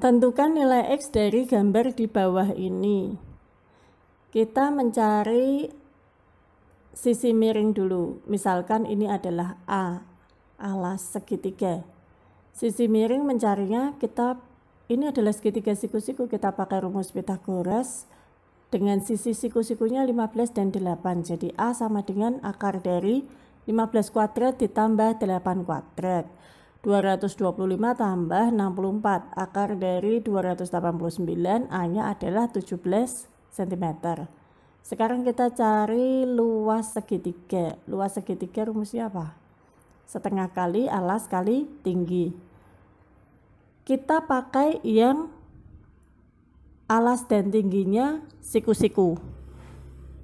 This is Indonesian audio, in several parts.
Tentukan nilai X dari gambar di bawah ini. Kita mencari sisi miring dulu. Misalkan ini adalah A, alas segitiga. Sisi miring mencarinya kita ini adalah segitiga siku-siku kita pakai rumus Pitagoras dengan sisi siku-sikunya 15 dan 8. Jadi A sama dengan akar dari 15 kuadrat ditambah 8 kuadrat. 225 tambah 64 akar dari 289 A-nya adalah 17 cm. Sekarang kita cari luas segitiga. Luas segitiga rumusnya apa? Setengah kali alas kali tinggi. Kita pakai yang alas dan tingginya siku-siku.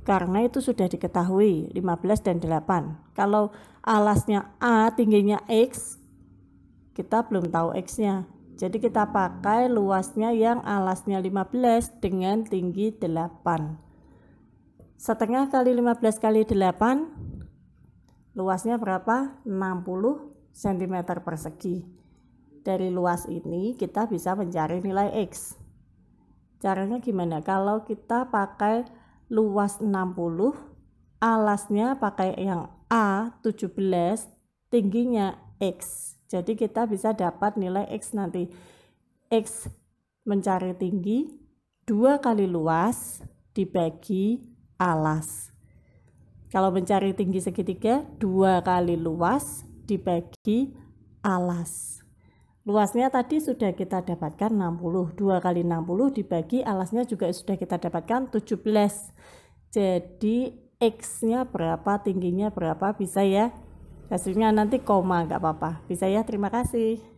Karena itu sudah diketahui 15 dan 8. Kalau alasnya A tingginya X, kita belum tahu X-nya. Jadi kita pakai luasnya yang alasnya 15 dengan tinggi 8. Setengah kali 15 kali 8 luasnya berapa? 60 cm persegi. Dari luas ini kita bisa mencari nilai X. Caranya gimana? Kalau kita pakai luas 60, alasnya pakai yang A 17, tingginya X jadi kita bisa dapat nilai X nanti. X mencari tinggi, 2 kali luas dibagi alas. Kalau mencari tinggi segitiga, 2 kali luas dibagi alas. Luasnya tadi sudah kita dapatkan 60. 2 kali 60 dibagi alasnya juga sudah kita dapatkan 17. Jadi X-nya berapa, tingginya berapa bisa ya? hasilnya nanti koma nggak apa-apa bisa ya terima kasih